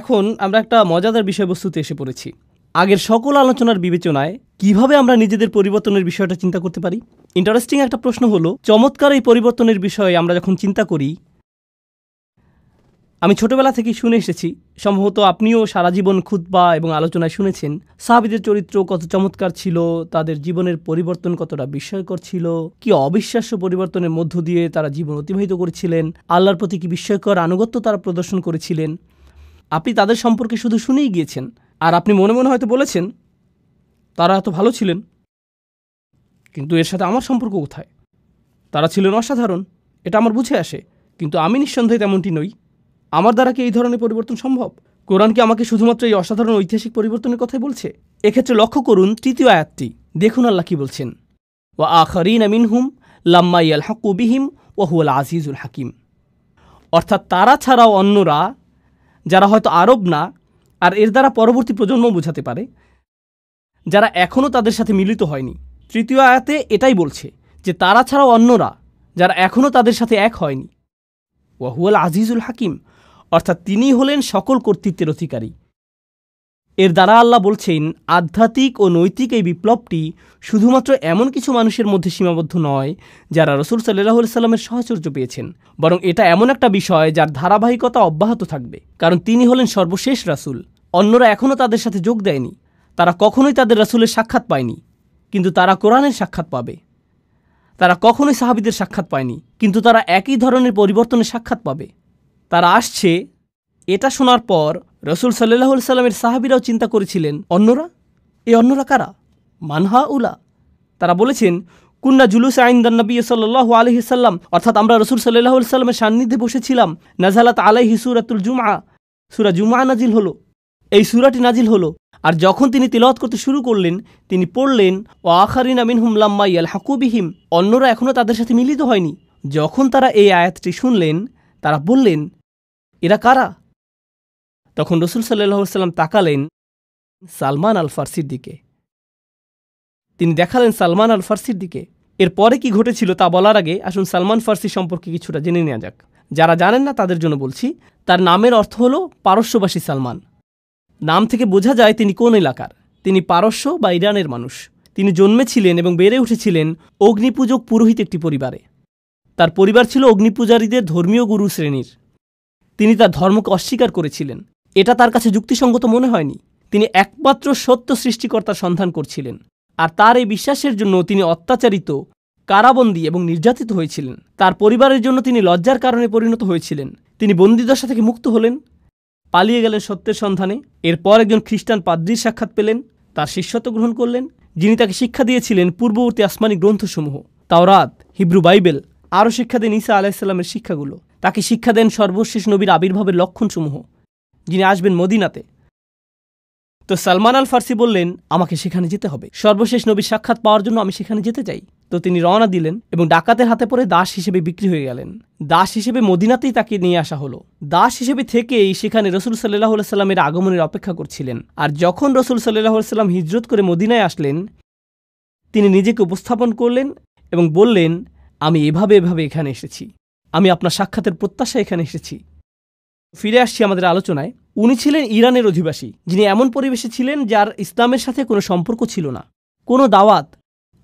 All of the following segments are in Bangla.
এখন আমরা একটা মজাদার বিষয়বস্তুতে এসে পড়েছি আগের সকল আলোচনার বিবেচনায় কিভাবে আমরা নিজেদের পরিবর্তনের বিষয়টা চিন্তা করতে পারি ইন্টারেস্টিং একটা প্রশ্ন হলো চমৎকার এই পরিবর্তনের বিষয়ে আমরা যখন চিন্তা করি আমি ছোটবেলা থেকে শুনে এসেছি সম্ভবত আপনিও সারা জীবন খুতবা এবং আলোচনায় শুনেছেন সাহাবিদের চরিত্র কত চমৎকার ছিল তাদের জীবনের পরিবর্তন কতটা বিস্ময়কর ছিল কি অবিশ্বাস্য পরিবর্তনের মধ্য দিয়ে তারা জীবন অতিবাহিত করেছিলেন আল্লাহর প্রতি কি বিস্ময়কর আনুগত্য তারা প্রদর্শন করেছিলেন আপনি তাদের সম্পর্কে শুধু শুনেই গিয়েছেন আর আপনি মনে মনে হয়তো বলেছেন তারা এত ভালো ছিলেন কিন্তু এর সাথে আমার সম্পর্ক কোথায় তারা ছিলেন অসাধারণ এটা আমার বুঝে আসে কিন্তু আমি নিঃসন্দেহে তেমনটি নই আমার দ্বারা কি এই ধরনের পরিবর্তন সম্ভব কোরআন কি আমাকে শুধুমাত্র এই অসাধারণ ঐতিহাসিক পরিবর্তনের কথাই বলছে এক্ষেত্রে লক্ষ্য করুন তৃতীয় আয়াতটি দেখুন আল্লাহ কি বলছেন ওয়া আখরিন হুম লাম্মাই আল হাকুবিহিম আল আজিজুল হাকিম অর্থাৎ তারা ছাড়াও অন্যরা যারা হয়তো আরব না আর এর দ্বারা পরবর্তী প্রজন্ম বোঝাতে পারে যারা এখনও তাদের সাথে মিলিত হয়নি তৃতীয় আয়াতে এটাই বলছে যে তারা ছাড়াও অন্যরা যারা এখনও তাদের সাথে এক হয়নি ওয়াহুয়াল আজিজুল হাকিম অর্থাৎ তিনি হলেন সকল কর্তৃত্বের অধিকারী এর দ্বারা আল্লাহ বলছেন আধ্যাত্মিক ও নৈতিক এই বিপ্লবটি শুধুমাত্র এমন কিছু মানুষের মধ্যে সীমাবদ্ধ নয় যারা রসুল সাল্লাহ সাল্লামের সাহচর্য পেয়েছেন বরং এটা এমন একটা বিষয় যার ধারাবাহিকতা অব্যাহত থাকবে কারণ তিনি হলেন সর্বশেষ রাসুল অন্যরা এখনও তাদের সাথে যোগ দেয়নি তারা কখনোই তাদের রাসুলের সাক্ষাৎ পায়নি কিন্তু তারা কোরআনের সাক্ষাৎ পাবে তারা কখনোই সাহাবিদের সাক্ষাৎ পায়নি কিন্তু তারা একই ধরনের পরিবর্তনের সাক্ষাৎ পাবে তারা আসছে এটা শোনার পর রসুল সাল্লাহ সাল্লামের সাহাবিরাও চিন্তা করেছিলেন অন্যরা এই অন্যরা কারা মানহা উলা তারা বলেছেন কুন্না জুলুস নবী সাল্লাহ আলহি সাল্লাম অর্থাৎ আমরা রসুল সাল্লাহ সাল্লামের সান্নিধ্যে বসেছিলাম নাজালাত আলাইহি সুরাতুল জুমা সুরা জুমা নাজিল হলো এই সুরাটি নাজিল হলো আর যখন তিনি তেলাওয়াত করতে শুরু করলেন তিনি পড়লেন ও আখারিন আমিন হুমলাম্মা ইয়াল হাকুবিহিম অন্যরা এখনও তাদের সাথে মিলিত হয়নি যখন তারা এই আয়াতটি শুনলেন তারা বললেন এরা কারা তখন রসুল সাল্লাহ সাল্লাম তাকালেন সালমান আল ফার্সির দিকে তিনি দেখালেন সালমান আল ফার্সির দিকে এরপরে কি ঘটেছিল তা বলার আগে আসুন সালমান ফার্সি সম্পর্কে কিছুটা জেনে নেওয়া যাক যারা জানেন না তাদের জন্য বলছি তার নামের অর্থ হল পারস্যবাসী সালমান নাম থেকে বোঝা যায় তিনি কোন এলাকার তিনি পারস্য বা ইরানের মানুষ তিনি জন্মেছিলেন এবং বেড়ে উঠেছিলেন অগ্নিপূজক পুরোহিত একটি পরিবারে তার পরিবার ছিল অগ্নিপূজারীদের ধর্মীয় গুরু শ্রেণীর তিনি তার ধর্মকে অস্বীকার করেছিলেন এটা তার কাছে যুক্তিসঙ্গত মনে হয়নি তিনি একমাত্র সত্য সৃষ্টিকর্তার সন্ধান করছিলেন আর তার এই বিশ্বাসের জন্য তিনি অত্যাচারিত কারাবন্দী এবং নির্যাতিত হয়েছিলেন তার পরিবারের জন্য তিনি লজ্জার কারণে পরিণত হয়েছিলেন তিনি বন্দিদশা থেকে মুক্ত হলেন পালিয়ে গেলেন সত্যের সন্ধানে এরপর একজন খ্রিস্টান পাদ্রির সাক্ষাৎ পেলেন তার শিষ্যত্ব গ্রহণ করলেন যিনি তাকে শিক্ষা দিয়েছিলেন পূর্ববর্তী আসমানি গ্রন্থসমূহ তাওরাত হিব্রু বাইবেল আরও শিক্ষা দেন ঈসা আলাইসাল্লামের শিক্ষাগুলো তাকে শিক্ষা দেন সর্বশেষ নবীর আবির্ভাবের লক্ষণসমূহ যিনি আসবেন মদিনাতে তো সালমান আল ফার্সি বললেন আমাকে সেখানে যেতে হবে সর্বশেষ নবী সাক্ষাৎ পাওয়ার জন্য আমি সেখানে যেতে চাই তো তিনি রওনা দিলেন এবং ডাকাতের হাতে পরে দাস হিসেবে বিক্রি হয়ে গেলেন দাস হিসেবে মদিনাতেই তাকে নিয়ে আসা হলো দাস হিসেবে থেকেই সেখানে রসুল সাল্লাহ সাল্লামের আগমনের অপেক্ষা করছিলেন আর যখন রসুল সাল্লাহ সাল্লাম হিজরত করে মদিনায় আসলেন তিনি নিজেকে উপস্থাপন করলেন এবং বললেন আমি এভাবে এভাবে এখানে এসেছি আমি আপনার সাক্ষাতের প্রত্যাশা এখানে এসেছি ফিরে আসছি আমাদের আলোচনায় উনি ছিলেন ইরানের অধিবাসী যিনি এমন পরিবেশে ছিলেন যার ইসলামের সাথে কোনো সম্পর্ক ছিল না কোনো দাওয়াত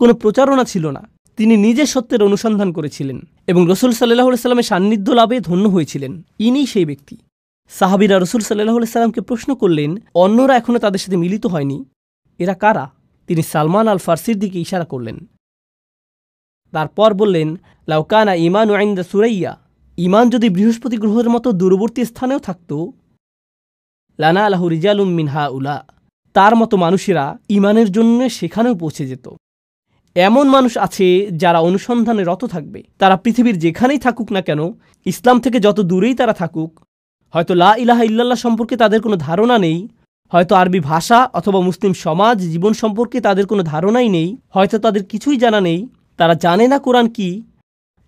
কোনো প্রচারণা ছিল না তিনি নিজে সত্যের অনুসন্ধান করেছিলেন এবং রসুল সাল্লাহ সাল্লামের সান্নিধ্য লাভে ধন্য হয়েছিলেন ইনি সেই ব্যক্তি সাহাবিরা রসুল সাল্লাহ সাল্লামকে প্রশ্ন করলেন অন্যরা এখনও তাদের সাথে মিলিত হয়নি এরা কারা তিনি সালমান আল ফার্সির দিকে ইশারা করলেন তারপর বললেন লাউকানা ইমান সুরাইয়া ইমান যদি বৃহস্পতি গ্রহের মতো দূরবর্তী স্থানেও থাকত লানা আলাহ রিজালুম মিনহা উলা তার মতো মানুষেরা ইমানের জন্য সেখানেও পৌঁছে যেত এমন মানুষ আছে যারা অনুসন্ধানে রত থাকবে তারা পৃথিবীর যেখানেই থাকুক না কেন ইসলাম থেকে যত দূরেই তারা থাকুক হয়তো লা ইলাহা ইল্লাল্লাহ সম্পর্কে তাদের কোনো ধারণা নেই হয়তো আরবি ভাষা অথবা মুসলিম সমাজ জীবন সম্পর্কে তাদের কোনো ধারণাই নেই হয়তো তাদের কিছুই জানা নেই তারা জানে না কোরআন কি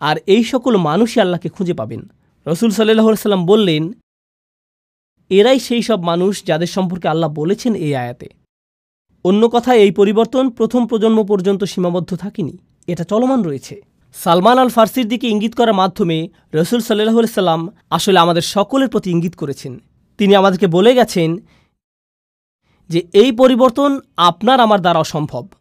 আর এই সকল মানুষই আল্লাহকে খুঁজে পাবেন রসুল সাল্লাহ সাল্লাম বললেন এরাই সেই সব মানুষ যাদের সম্পর্কে আল্লাহ বলেছেন এই আয়াতে অন্য কথায় এই পরিবর্তন প্রথম প্রজন্ম পর্যন্ত সীমাবদ্ধ থাকেনি এটা চলমান রয়েছে সালমান আল ফার্সির দিকে ইঙ্গিত করার মাধ্যমে রসুল সাল্লাহ সাল্লাম আসলে আমাদের সকলের প্রতি ইঙ্গিত করেছেন তিনি আমাদেরকে বলে গেছেন যে এই পরিবর্তন আপনার আমার দ্বারা অসম্ভব